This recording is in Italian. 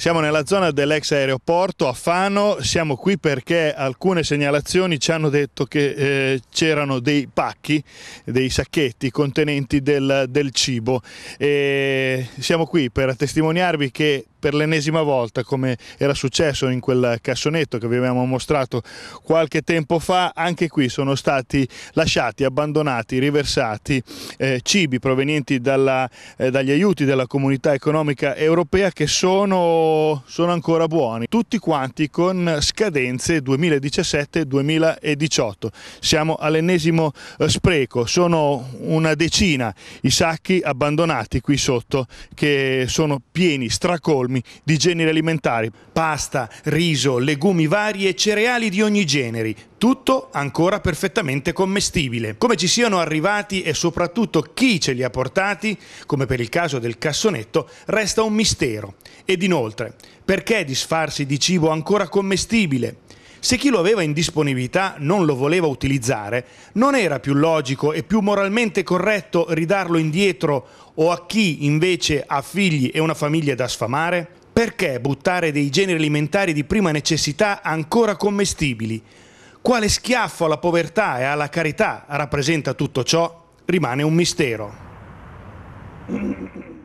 Siamo nella zona dell'ex aeroporto a Fano, siamo qui perché alcune segnalazioni ci hanno detto che eh, c'erano dei pacchi, dei sacchetti contenenti del, del cibo. E siamo qui per testimoniarvi che per l'ennesima volta come era successo in quel cassonetto che vi avevamo mostrato qualche tempo fa, anche qui sono stati lasciati, abbandonati, riversati eh, cibi provenienti dalla, eh, dagli aiuti della comunità economica europea che sono, sono ancora buoni, tutti quanti con scadenze 2017-2018. Siamo all'ennesimo eh, spreco, sono una decina i sacchi abbandonati qui sotto che sono pieni, stracolmi enormi di generi alimentari, pasta, riso, legumi vari e cereali di ogni genere, tutto ancora perfettamente commestibile. Come ci siano arrivati e soprattutto chi ce li ha portati, come per il caso del cassonetto, resta un mistero. Ed inoltre, perché disfarsi di cibo ancora commestibile? Se chi lo aveva in disponibilità non lo voleva utilizzare, non era più logico e più moralmente corretto ridarlo indietro o a chi invece ha figli e una famiglia da sfamare? Perché buttare dei generi alimentari di prima necessità ancora commestibili? Quale schiaffo alla povertà e alla carità rappresenta tutto ciò? Rimane un mistero.